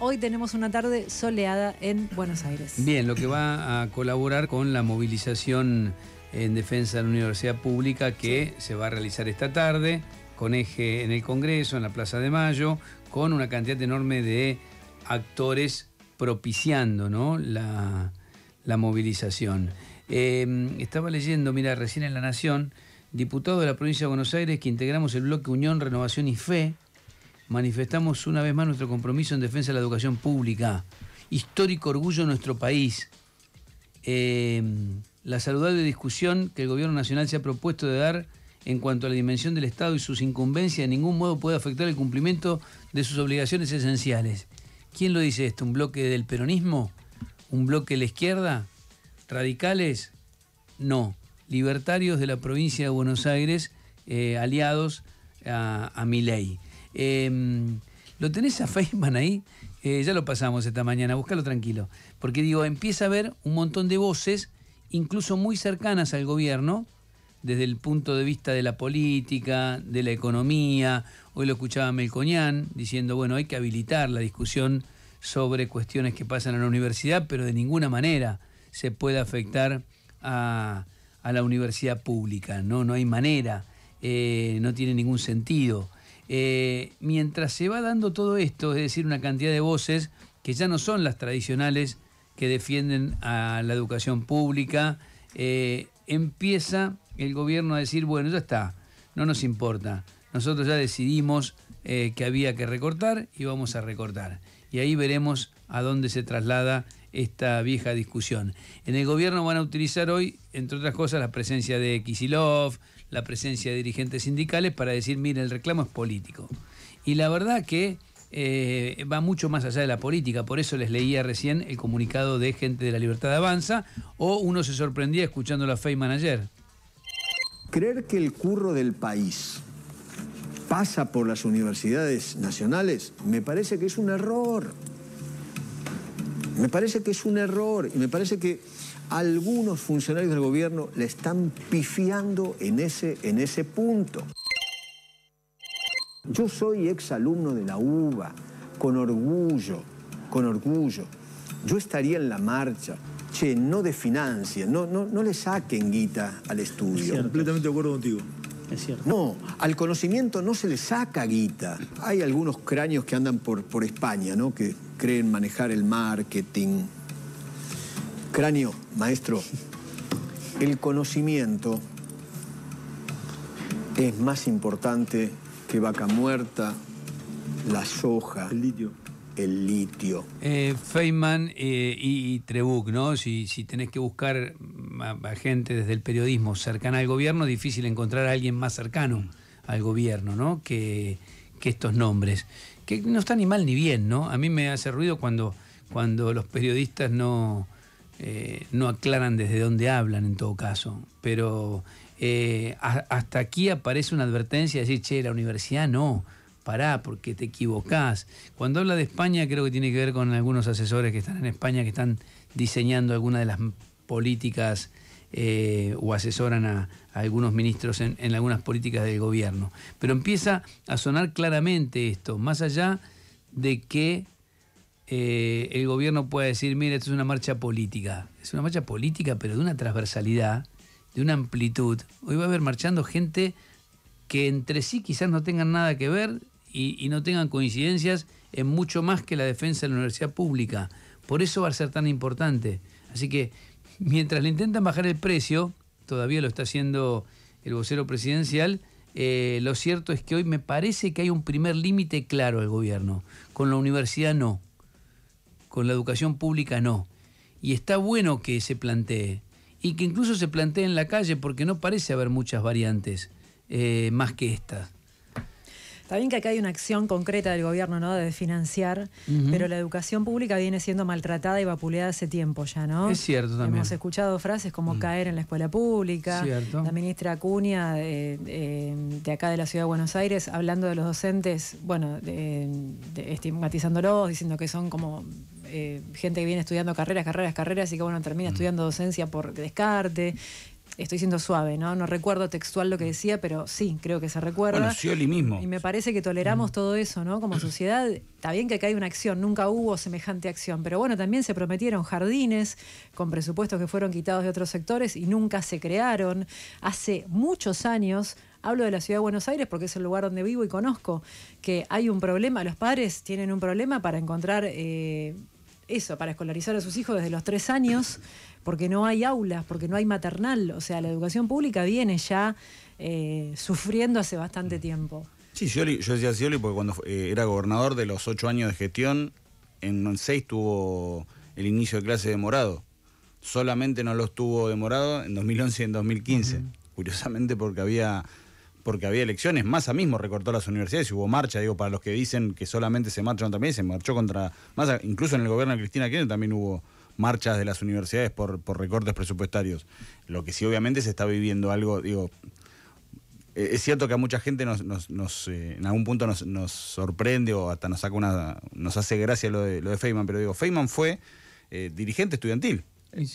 Hoy tenemos una tarde soleada en Buenos Aires. Bien, lo que va a colaborar con la movilización en defensa de la universidad pública que se va a realizar esta tarde, con eje en el Congreso, en la Plaza de Mayo, con una cantidad enorme de actores propiciando la, movilización. Em, estaba leyendo, mira, recién en La Nación, diputado de la provincia de Buenos Aires que integramos el bloque Unión, Renovación y Fe, manifestamos una vez más nuestro compromiso en defensa de la educación pública, histórico orgullo de nuestro país. Em, la saludable discusión que el Gobierno Nacional se ha propuesto de dar en cuanto a la dimensión del Estado y sus incumbencias, en ningún modo puede afectar el cumplimiento de sus obligaciones esenciales. ¿Quién lo dice esto? ¿Un bloque del peronismo? ¿Un bloque de la izquierda? ¿Radicales? No. Libertarios de la provincia de Buenos Aires, eh, aliados a mi ley. Em, ¿Lo tenés a Feynman ahí? Eh, ya lo pasamos esta mañana, búscalo tranquilo. Porque digo, empieza a haber un montón de voces, incluso muy cercanas al gobierno, desde el punto de vista de la política, de la economía. Hoy lo escuchaba Melcoñán diciendo, bueno, hay que habilitar la discusión sobre cuestiones que pasan a la universidad, pero de ninguna manera se puede afectar a, la universidad pública, ¿no? No hay manera, eh, no tiene ningún sentido. Eh, mientras se va dando todo esto, es decir, una cantidad de voces que ya no son las tradicionales que defienden a la educación pública, eh, empieza el gobierno a decir, bueno, ya está, no nos importa, nosotros ya decidimos eh, que había que recortar y vamos a recortar. Y ahí veremos a dónde se traslada esta vieja discusión. En el gobierno van a utilizar hoy, entre otras cosas, la presencia de Kisilov, la presencia de dirigentes sindicales para decir, mire, el reclamo es político. Y la verdad que eh, va mucho más allá de la política, por eso les leía recién el comunicado de Gente de la Libertad Avanza, o uno se sorprendía escuchando la Feynman ayer. Creer que el curro del país pasa por las universidades nacionales, me parece que es un error. Me parece que es un error y me parece que algunos funcionarios del gobierno le están pifiando en ese, en ese punto. Yo soy exalumno de la UBA, con orgullo, con orgullo. Yo estaría en la marcha. Che, no de financia, no, no, no le saquen guita al estudio. completamente de acuerdo contigo. Es cierto. No, al conocimiento no se le saca guita. Hay algunos cráneos que andan por, por España, ¿no? Que creen manejar el marketing, Cráneo, maestro, el conocimiento es más importante que vaca muerta, la soja. El litio. El litio. Eh, Feynman eh, y, Trebuch, ¿no? Si, tenés que buscar a, gente desde el periodismo cercana al gobierno, difícil encontrar a alguien más cercano al gobierno, ¿no? Que, que estos nombres. Que no está ni mal ni bien, ¿no? A mí me hace ruido cuando, cuando los periodistas no, eh, no aclaran desde dónde hablan en todo caso, pero eh, hasta aquí aparece una advertencia de decir, che, la universidad no, pará, porque te equivocás. Cuando habla de España creo que tiene que ver con algunos asesores que están en España, que están diseñando algunas de las políticas eh, o asesoran a, algunos ministros en, en, algunas políticas del gobierno. Pero empieza a sonar claramente esto, más allá de que eh, el gobierno pueda decir, mire, esto es una marcha política. Es una marcha política, pero de una transversalidad, de una amplitud. Hoy va a haber marchando gente que entre sí quizás no tengan nada que ver y, no tengan coincidencias en mucho más que la defensa de la universidad pública. Por eso va a ser tan importante. Así que mientras le intentan bajar el precio, todavía lo está haciendo el vocero presidencial, eh, lo cierto es que hoy me parece que hay un primer límite claro al gobierno. Con la universidad no con la educación pública no. Y está bueno que se plantee, y que incluso se plantee en la calle, porque no parece haber muchas variantes eh, más que estas. Está bien que acá hay una acción concreta del gobierno, ¿no? De financiar, pero la educación pública viene siendo maltratada y vapuleada hace tiempo ya, ¿no? Es cierto también. Hemos escuchado frases como mm. caer en la escuela pública. La ministra Acuña, eh, eh, de, acá de la ciudad de Buenos Aires, hablando de los docentes, bueno, estigmatizándolos, diciendo que son como eh, gente que viene estudiando carreras, carreras, carreras y que bueno, termina mm. estudiando docencia por descarte. Estoy siendo suave, ¿no? No recuerdo textual lo que mm. decía, pero sí, creo que se recuerda. mismo. Y me parece que toleramos mm. todo eso, ¿no? Como sociedad, está bien que acá hay una acción, nunca hubo semejante acción, pero bueno, también se prometieron jardines con presupuestos que fueron quitados de otros sectores y nunca se crearon. Hace muchos años hablo de la ciudad de Buenos Aires porque es el lugar donde vivo y conozco que hay un problema, los padres tienen un problema para encontrar eh, eso, para escolarizar a sus hijos desde los tres años, porque no hay aulas, porque no hay maternal. O sea, la educación pública viene ya eh, sufriendo hace bastante mm. tiempo. Sí, yo decía Scioli porque cuando eh, era gobernador de los ocho años de gestión, en seis tuvo el inicio de clase demorado. Solamente no lo estuvo demorado en 2011 y en 2015. Curiosamente porque había porque había elecciones. Massa mismo recortó las universidades hubo marcha, digo, para los que dicen que solamente se marchan también, se marchó contra Massa. Incluso en el gobierno de Cristina Kirchner también hubo marchas de las universidades por, por recortes presupuestarios. Lo que sí, obviamente, se está viviendo algo, digo. E-, es cierto que a mucha gente nos, nos, eh, en algún punto nos, sorprende o hasta nos saca una, nos hace gracia lo de, lo Feynman, pero digo, Feynman fue eh, dirigente estudiantil.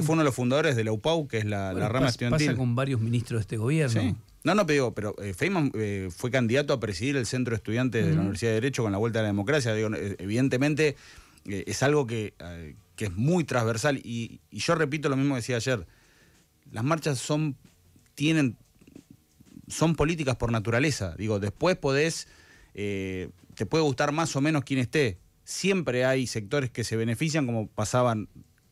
Fue uno de los fundadores de la UPAU, que es la, rama estudiantil. Pasa con varios ministros de este gobierno. Sí. No, no, pero, pero eh, Feynman eh, fue candidato a presidir el Centro de Estudiantes de la Universidad de Derecho con la Vuelta a la Democracia. Eh, evidentemente es algo que, es muy transversal y, yo repito lo mismo que decía ayer. Las marchas son, tienen, son políticas por naturaleza. Digo, después podés, te puede gustar más o menos quien esté. Siempre hay sectores que se benefician como pasaban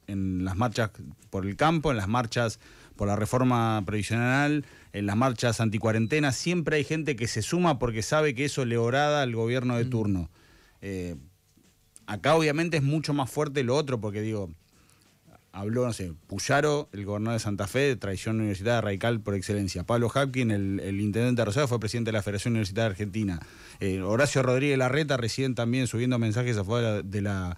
en las marchas por el campo, en las marchas con la reforma previsional, en las marchas anticuarentena, siempre hay gente que se suma porque sabe que eso le orada al gobierno de mm. turno. Eh, acá obviamente es mucho más fuerte lo otro, porque digo, habló, no sé, Puyaro, el gobernador de Santa Fe, traición universitaria radical por excelencia. Pablo Hapkin, el, intendente de Rosario, fue presidente de la Federación Universitaria Argentina. Eh, Horacio Rodríguez Larreta recién también subiendo mensajes afuera de la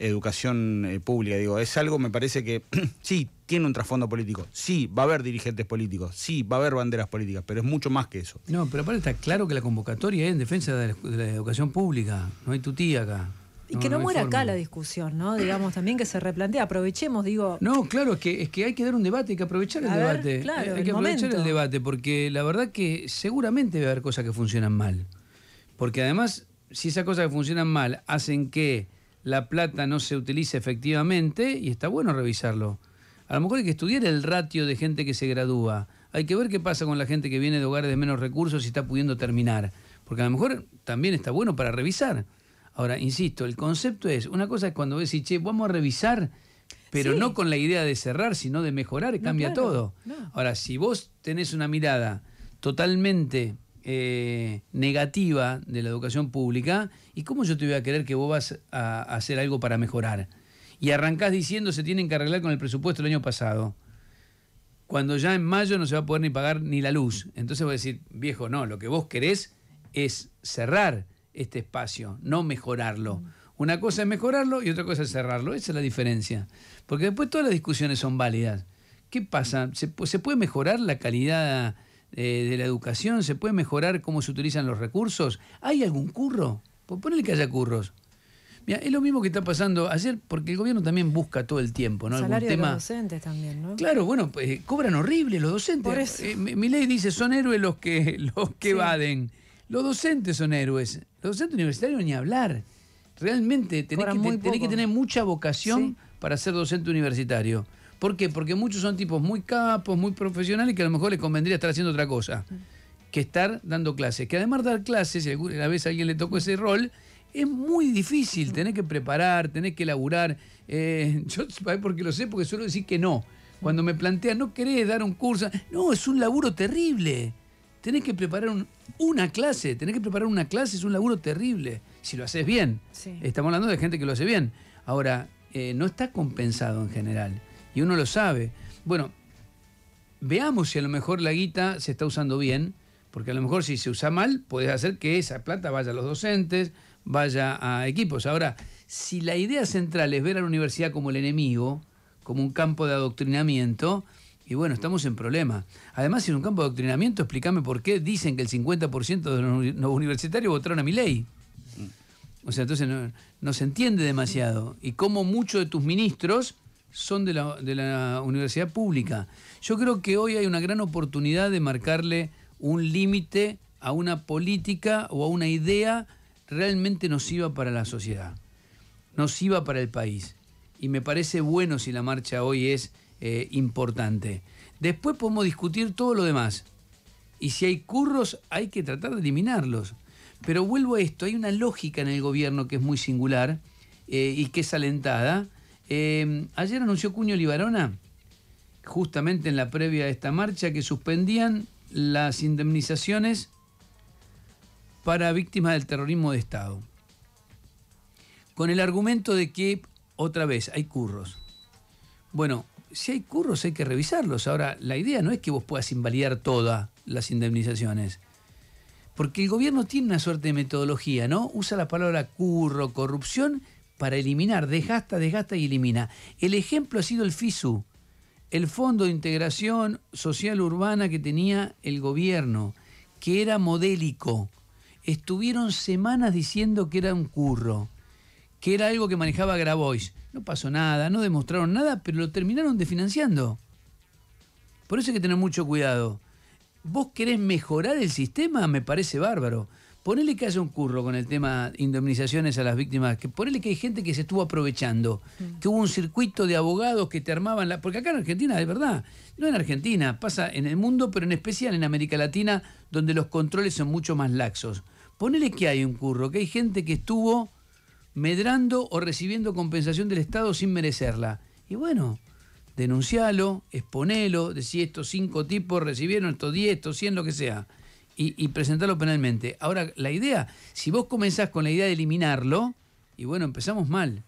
educación eh, pública. Digo, es algo, me parece que sí, tiene un trasfondo político, sí, va a haber dirigentes políticos, sí, va a haber banderas políticas, pero es mucho más que eso. No, pero aparte está claro que la convocatoria es en defensa de la, educación pública, no hay tutía acá. Y que no, muera acá la discusión, ¿no? Digamos también que se replantea, aprovechemos, digo. No, claro, es que, es que hay que dar un debate, hay que aprovechar el debate. Eh, hay que aprovechar el debate, porque la verdad que seguramente va a haber cosas que funcionan mal. Porque además, si esas cosas que funcionan mal hacen que la plata no se utiliza efectivamente y está bueno revisarlo. A lo mejor hay que estudiar el ratio de gente que se gradúa. Hay que ver qué pasa con la gente que viene de hogares de menos recursos y está pudiendo terminar. Porque a lo mejor también está bueno para revisar. Ahora, insisto, el concepto es, una cosa es cuando decís, che, vamos a revisar, pero no con la idea de cerrar, sino de mejorar, cambia todo. Ahora, si vos tenés una mirada totalmente eh, negativa de la educación pública y cómo yo te voy a querer que vos vas a, hacer algo para mejorar. Y arrancás diciendo se tienen que arreglar con el presupuesto del año pasado cuando ya en mayo no se va a poder ni pagar ni la luz. Entonces voy a decir, viejo, no, lo que vos querés es cerrar este espacio, no mejorarlo. Una cosa es mejorarlo y otra cosa es cerrarlo. Esa es la diferencia. Porque después todas las discusiones son válidas. ¿Qué pasa? se puede mejorar la calidad eh, de la educación? ¿Se puede mejorar cómo se utilizan los recursos? ¿Hay algún curro? Pues que haya curros. Mira, es lo mismo que está pasando ayer, porque el gobierno también busca todo el tiempo, ¿no? Salario docentes también, Claro, bueno, pues, eh, cobran horrible los docentes. Eh, mi ley dice, son héroes los que, los que evaden. Los docentes son héroes. Los docentes universitarios ni hablar. Realmente tenés, que, que, tener mucha vocación para ser docente universitario. ¿Por qué? Porque muchos son tipos muy capos, muy profesionales, que a lo mejor les convendría estar haciendo otra cosa que estar dando clases. Que además dar clases, si alguna vez alguien le tocó ese rol, es muy difícil. Mm. Tenés que preparar, tenés que laburar. Eh, yo, porque lo sé, porque suelo decir que no. Cuando me plantean, no querés dar un curso. No, es un laburo terrible. Tenés que preparar una clase. Tenés que preparar una clase, es un laburo terrible. Si lo haces bien. Estamos hablando de gente que lo hace bien. Ahora, eh, no está compensado en general y uno lo sabe. Bueno, veamos si a lo mejor la guita se está usando bien, porque a lo mejor si se usa mal, puedes hacer que esa plata vaya a los docentes, vaya a equipos. Ahora, si la idea central es ver a la universidad como el enemigo, como un campo de adoctrinamiento, y bueno, estamos en problemas. Además, si es un campo de adoctrinamiento, explícame por qué dicen que el 50% de los universitarios votaron a mi ley. Mm. O sea, entonces no, se entiende demasiado. Y como muchos de tus ministros son de la, de la universidad pública. Yo creo que hoy hay una gran oportunidad de marcarle un límite a una política o a una idea realmente nociva para la sociedad, nociva para el país. Y me parece bueno si la marcha hoy es eh, importante. Después podemos discutir todo lo demás. Y si hay curros, hay que tratar de eliminarlos. Pero vuelvo a esto, hay una lógica en el gobierno que es muy singular eh, y que es alentada, eh, ayer anunció Cuño Libarona, justamente en la previa de esta marcha, que suspendían las indemnizaciones para víctimas del terrorismo de Estado. Con el argumento de que, otra vez, hay curros. Bueno, si hay curros hay que revisarlos. Ahora, la idea no es que vos puedas invalidar todas las indemnizaciones. Porque el gobierno tiene una suerte de metodología, ¿no? Usa la palabra curro, corrupción para eliminar, desgasta, desgasta y elimina. El ejemplo ha sido el FISU, el Fondo de Integración Social Urbana que tenía el gobierno, que era modélico. Estuvieron semanas diciendo que era un curro, que era algo que manejaba Grabois. No pasó nada, no demostraron nada, pero lo terminaron desfinanciando. Por eso hay que tener mucho cuidado. ¿Vos querés mejorar el sistema? Me parece bárbaro ponele que haya un curro con el tema indemnizaciones a las víctimas, que ponele que hay gente que se estuvo aprovechando, mm. que hubo un circuito de abogados que te armaban la. Porque acá en Argentina, es verdad, no en Argentina, pasa en el mundo, pero en especial en América Latina, donde los controles son mucho más laxos. Ponele que hay un curro, que hay gente que estuvo medrando o recibiendo compensación del Estado sin merecerla. Y bueno, denuncialo, exponelo, si estos cinco tipos recibieron estos diez, estos cien, lo que sea y, presentarlo penalmente. Ahora, la idea, si vos comenzás con la idea de eliminarlo, y bueno, empezamos mal.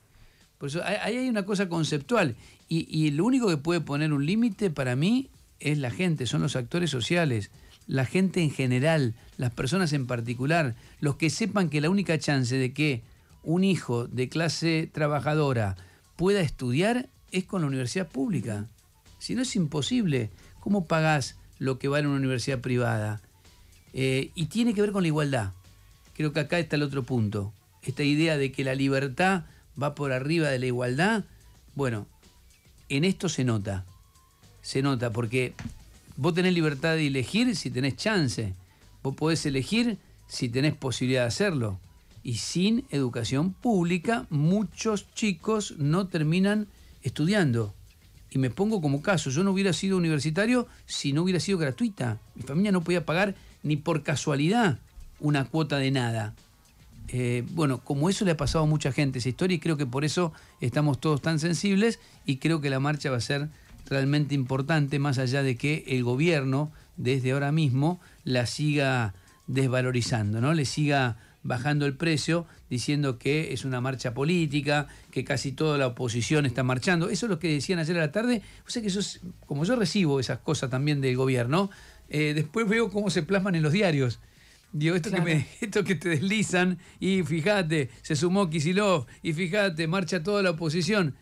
Por eso ahí hay una cosa conceptual. Y, y lo único que puede poner un límite para mí es la gente, son los actores sociales, la gente en general, las personas en particular, los que sepan que la única chance de que un hijo de clase trabajadora pueda estudiar es con la universidad pública. Si no es imposible, ¿cómo pagás lo que vale una universidad privada? Eh, y tiene que ver con la igualdad. Creo que acá está el otro punto. Esta idea de que la libertad va por arriba de la igualdad, bueno, en esto se nota. Se nota porque vos tenés libertad de elegir si tenés chance. Vos podés elegir si tenés posibilidad de hacerlo. Y sin educación pública, muchos chicos no terminan estudiando. Y me pongo como caso, yo no hubiera sido universitario si no hubiera sido gratuita. Mi familia no podía pagar ni por casualidad una cuota de nada. Eh, bueno, como eso le ha pasado a mucha gente esa historia y creo que por eso estamos todos tan sensibles y creo que la marcha va a ser realmente importante, más allá de que el gobierno desde ahora mismo la siga desvalorizando, ¿no? Le siga bajando el precio, diciendo que es una marcha política, que casi toda la oposición está marchando. Eso es lo que decían ayer a la tarde. O sea que eso es, como yo recibo esas cosas también del gobierno, eh, después veo cómo se plasman en los diarios. Digo, esto, que esto que te deslizan, y fíjate, se sumó Kisilov, y fíjate, marcha toda la oposición.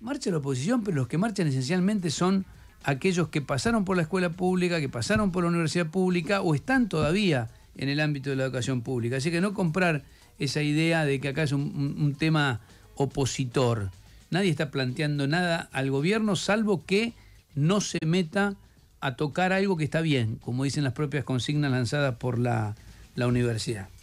Marcha la oposición, pero los que marchan esencialmente son aquellos que pasaron por la escuela pública, que pasaron por la universidad pública o están todavía en el ámbito de la educación pública. Así que no comprar esa idea de que acá es un tema opositor. Nadie está planteando nada al gobierno salvo que no se meta a tocar algo que está bien, como dicen las propias consignas lanzadas por la, la universidad.